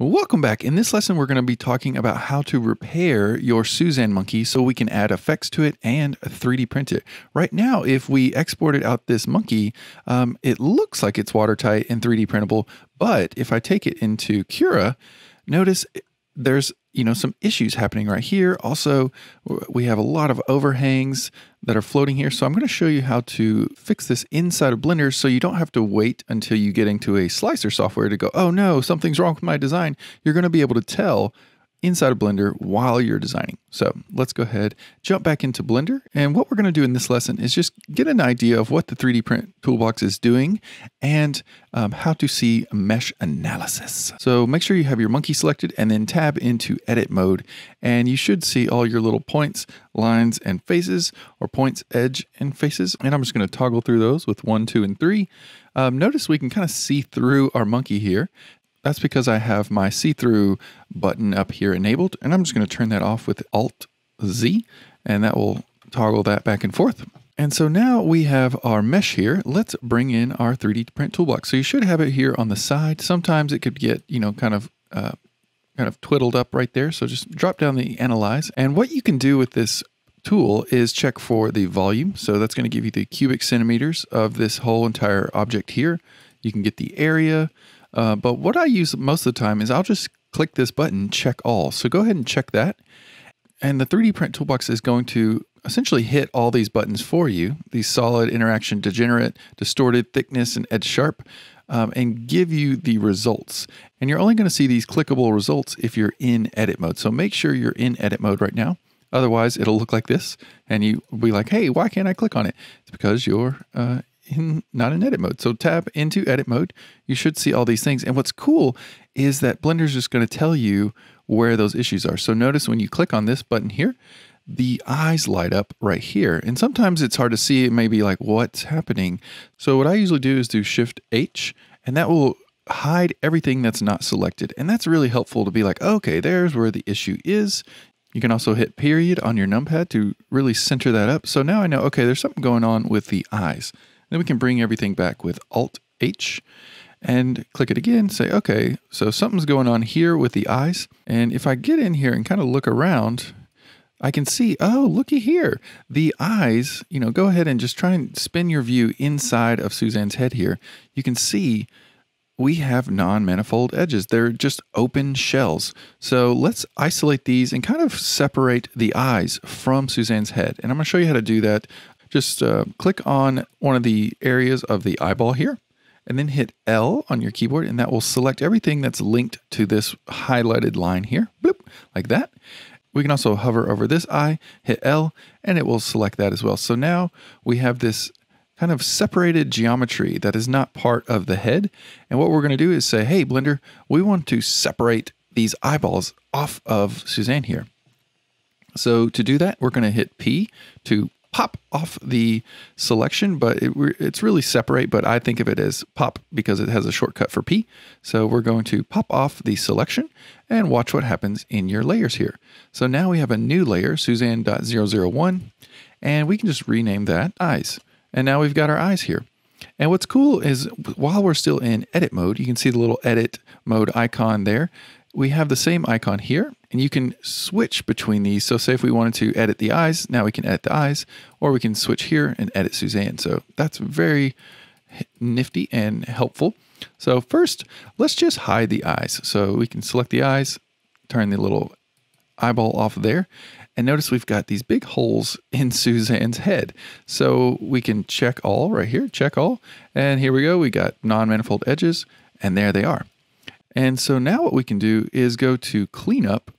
Welcome back. In this lesson, we're going to be talking about how to repair your Suzanne monkey so we can add effects to it and 3D print it. Right now, if we exported out this monkey, um, it looks like it's watertight and 3D printable, but if I take it into Cura, notice there's you know some issues happening right here. Also, we have a lot of overhangs that are floating here. So I'm going to show you how to fix this inside of Blender so you don't have to wait until you get into a slicer software to go, oh no, something's wrong with my design. You're going to be able to tell inside of Blender while you're designing. So let's go ahead, jump back into Blender. And what we're gonna do in this lesson is just get an idea of what the 3D print toolbox is doing and um, how to see mesh analysis. So make sure you have your monkey selected and then tab into edit mode. And you should see all your little points, lines, and faces or points, edge, and faces. And I'm just gonna toggle through those with one, two, and three. Um, notice we can kind of see through our monkey here. That's because I have my see-through button up here enabled, and I'm just gonna turn that off with Alt-Z, and that will toggle that back and forth. And so now we have our mesh here. Let's bring in our 3D print toolbox. So you should have it here on the side. Sometimes it could get, you know, kind of uh, kind of twiddled up right there. So just drop down the analyze. And what you can do with this tool is check for the volume. So that's going to give you the cubic centimeters of this whole entire object here. You can get the area, uh, but what I use most of the time is I'll just click this button, check all. So go ahead and check that. And the 3D print toolbox is going to essentially hit all these buttons for you, these solid, interaction, degenerate, distorted, thickness, and edge sharp, um, and give you the results. And you're only gonna see these clickable results if you're in edit mode. So make sure you're in edit mode right now. Otherwise, it'll look like this, and you'll be like, hey, why can't I click on it? It's because you're uh, in not in edit mode. So tab into edit mode. You should see all these things. And what's cool is that Blender's just going to tell you where those issues are. So notice when you click on this button here, the eyes light up right here. And sometimes it's hard to see. It may be like, what's happening? So what I usually do is do Shift H, and that will hide everything that's not selected. And that's really helpful to be like, okay, there's where the issue is. You can also hit period on your numpad to really center that up. So now I know, okay, there's something going on with the eyes. Then we can bring everything back with Alt H and click it again, say, okay, so something's going on here with the eyes. And if I get in here and kind of look around, I can see, oh, looky here. The eyes, you know, go ahead and just try and spin your view inside of Suzanne's head here. You can see we have non-manifold edges. They're just open shells. So let's isolate these and kind of separate the eyes from Suzanne's head. And I'm gonna show you how to do that just uh, click on one of the areas of the eyeball here and then hit L on your keyboard and that will select everything that's linked to this highlighted line here, bloop, like that. We can also hover over this eye, hit L, and it will select that as well. So now we have this kind of separated geometry that is not part of the head. And what we're gonna do is say, hey, Blender, we want to separate these eyeballs off of Suzanne here. So to do that, we're gonna hit P to pop off the selection, but it, it's really separate, but I think of it as pop because it has a shortcut for P. So we're going to pop off the selection and watch what happens in your layers here. So now we have a new layer, Suzanne.001, and we can just rename that eyes. And now we've got our eyes here. And what's cool is while we're still in edit mode, you can see the little edit mode icon there we have the same icon here and you can switch between these. So say if we wanted to edit the eyes, now we can edit the eyes, or we can switch here and edit Suzanne. So that's very nifty and helpful. So first, let's just hide the eyes. So we can select the eyes, turn the little eyeball off there, and notice we've got these big holes in Suzanne's head. So we can check all right here, check all, and here we go. We got non-manifold edges, and there they are. And so now what we can do is go to cleanup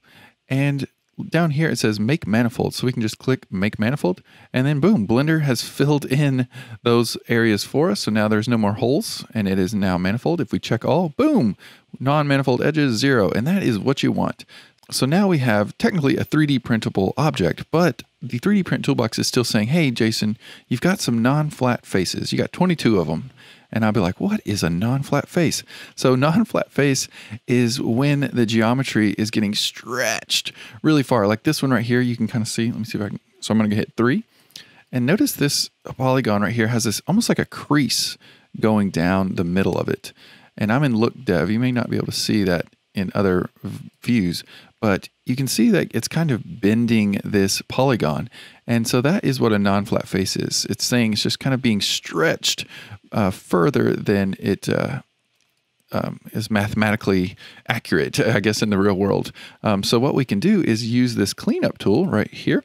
and down here it says make manifold. So we can just click make manifold and then boom, Blender has filled in those areas for us. So now there's no more holes and it is now manifold. If we check all, boom, non-manifold edges zero. And that is what you want. So now we have technically a 3D printable object, but the 3D print toolbox is still saying, hey, Jason, you've got some non-flat faces. You got 22 of them. And I'll be like, what is a non flat face? So, non flat face is when the geometry is getting stretched really far. Like this one right here, you can kind of see. Let me see if I can. So, I'm going to hit three. And notice this polygon right here has this almost like a crease going down the middle of it. And I'm in look dev. You may not be able to see that in other views, but you can see that it's kind of bending this polygon. And so that is what a non-flat face is. It's saying it's just kind of being stretched uh, further than it uh, um, is mathematically accurate, I guess, in the real world. Um, so what we can do is use this cleanup tool right here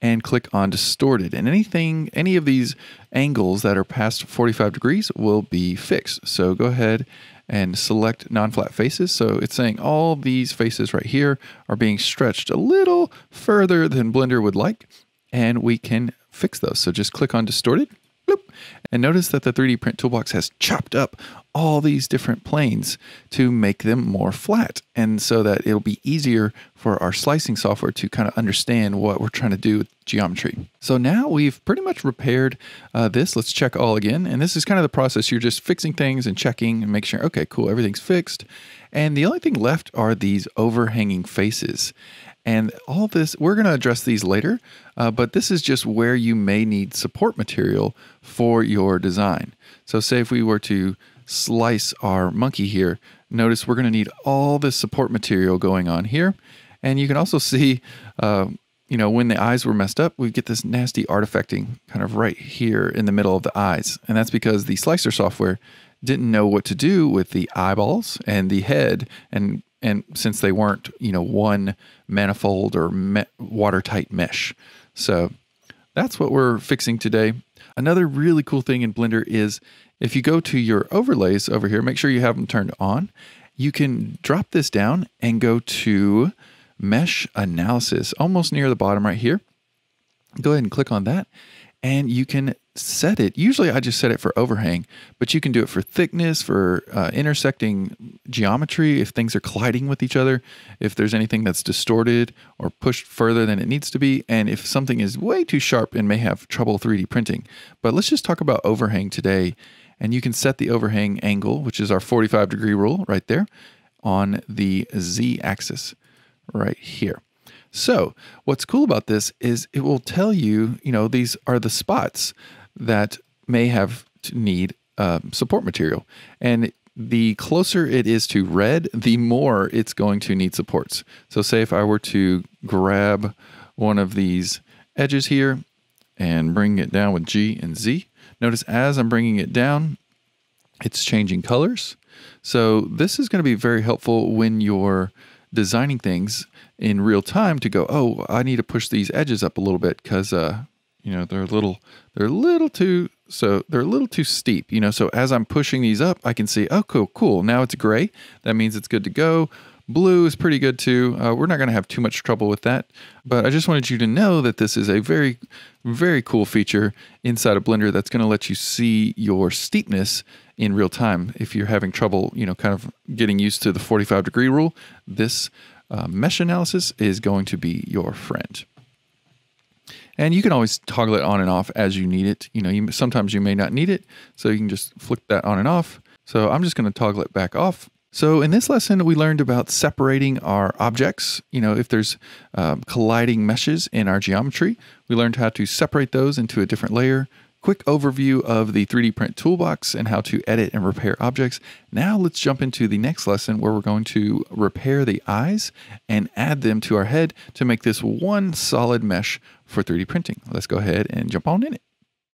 and click on distorted. And anything, any of these angles that are past 45 degrees will be fixed. So go ahead and select non-flat faces. So it's saying all these faces right here are being stretched a little further than Blender would like, and we can fix those. So just click on distorted bloop. And notice that the 3D print toolbox has chopped up all these different planes to make them more flat. And so that it'll be easier for our slicing software to kind of understand what we're trying to do with geometry. So now we've pretty much repaired uh, this. Let's check all again. And this is kind of the process. You're just fixing things and checking and make sure, okay, cool, everything's fixed. And the only thing left are these overhanging faces. And all this, we're going to address these later, uh, but this is just where you may need support material for your design. So, say if we were to slice our monkey here, notice we're going to need all this support material going on here. And you can also see, uh, you know, when the eyes were messed up, we get this nasty artifacting kind of right here in the middle of the eyes. And that's because the slicer software didn't know what to do with the eyeballs and the head and and since they weren't you know one manifold or me- watertight mesh so that's what we're fixing today another really cool thing in blender is if you go to your overlays over here make sure you have them turned on you can drop this down and go to mesh analysis almost near the bottom right here go ahead and click on that and you can set it. Usually I just set it for overhang, but you can do it for thickness, for uh, intersecting geometry, if things are colliding with each other, if there's anything that's distorted or pushed further than it needs to be, and if something is way too sharp and may have trouble 3D printing. But let's just talk about overhang today. And you can set the overhang angle, which is our 45 degree rule right there, on the Z axis right here. So, what's cool about this is it will tell you, you know, these are the spots that may have need uh, support material. And the closer it is to red, the more it's going to need supports. So say if I were to grab one of these edges here and bring it down with G and Z, notice as I'm bringing it down, it's changing colors. So this is going to be very helpful when you're designing things in real time to go, oh, I need to push these edges up a little bit because uh, you know they're a little they're a little too so they're a little too steep you know so as i'm pushing these up i can see oh cool cool now it's gray that means it's good to go blue is pretty good too uh, we're not going to have too much trouble with that but i just wanted you to know that this is a very very cool feature inside of blender that's going to let you see your steepness in real time if you're having trouble you know kind of getting used to the 45 degree rule this uh, mesh analysis is going to be your friend and you can always toggle it on and off as you need it. You know, you, sometimes you may not need it, so you can just flick that on and off. So I'm just going to toggle it back off. So in this lesson, we learned about separating our objects. You know, if there's um, colliding meshes in our geometry, we learned how to separate those into a different layer. Quick overview of the 3D print toolbox and how to edit and repair objects. Now let's jump into the next lesson where we're going to repair the eyes and add them to our head to make this one solid mesh for 3D printing. Let's go ahead and jump on in it.